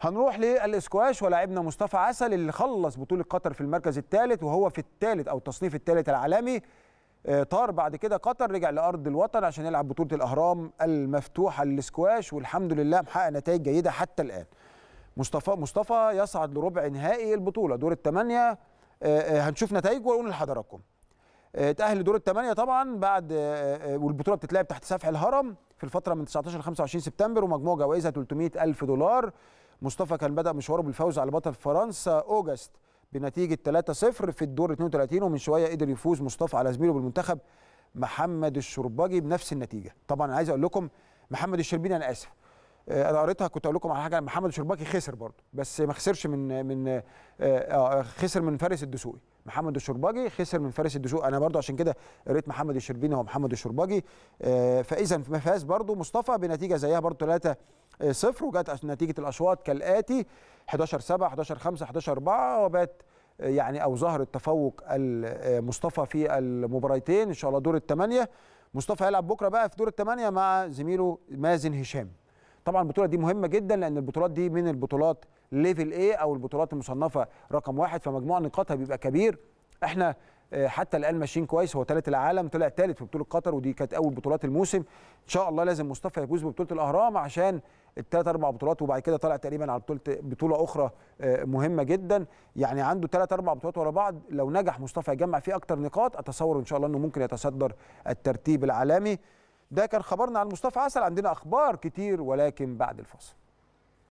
هنروح للاسكواش ولاعبنا مصطفى عسل اللي خلص بطوله قطر في المركز الثالث وهو في الثالث او التصنيف الثالث العالمي آه، طار بعد كده قطر رجع لارض الوطن عشان يلعب بطوله الاهرام المفتوحه للاسكواش والحمد لله محقق نتائج جيده حتى الان مصطفى مصطفى يصعد لربع نهائي البطوله دور الثمانيه آه، آه، هنشوف نتائجه ونقول لحضراتكم تأهل لدور الثمانيه طبعا بعد والبطوله بتتلعب تحت سفح الهرم في الفتره من 19 ل 25 سبتمبر ومجموع جوائزها 300 الف دولار مصطفى كان بدأ مشواره بالفوز على بطل فرنسا أوجست بنتيجة 3-0 في الدور 32 ومن شوية قدر يفوز مصطفى على زميله بالمنتخب محمد الشرباجي بنفس النتيجة طبعا أنا عايز أقول لكم محمد الشربيني أنا آسف آه، انا قريتها كنت اقول لكم على حاجه محمد الشرباكي خسر برضه بس ما خسرش من من آه،, آه خسر من فارس الدسوقي محمد الشرباجي خسر من فارس الدسوقي انا برضه عشان كده قريت محمد الشربيني هو محمد الشرباجي آه، فاذا فاز برضه مصطفى بنتيجه زيها برضه 3 صفر وجت نتيجه الاشواط كالاتي 11 7 11 5 11 4 وبات يعني او ظهر التفوق مصطفى في المباراتين ان شاء الله دور الثمانيه مصطفى هيلعب بكره بقى في دور الثمانيه مع زميله مازن هشام طبعا البطوله دي مهمه جدا لان البطولات دي من البطولات ليفل A او البطولات المصنفه رقم واحد فمجموع نقاطها بيبقى كبير احنا آه، حتى الان ماشيين كويس هو ثالث العالم طلع ثالث في بطوله قطر ودي كانت اول بطولات الموسم ان شاء الله لازم مصطفى يفوز ببطوله الاهرام عشان الثلاث اربع بطولات وبعد كده طلع تقريبا على بطوله بطوله اخرى آه، مهمه جدا يعني عنده ثلاث اربع بطولات ورا بعض لو نجح مصطفى يجمع فيه اكتر نقاط اتصور ان شاء الله انه ممكن يتصدر الترتيب العالمي ده كان خبرنا عن مصطفى عسل عندنا اخبار كتير ولكن بعد الفاصل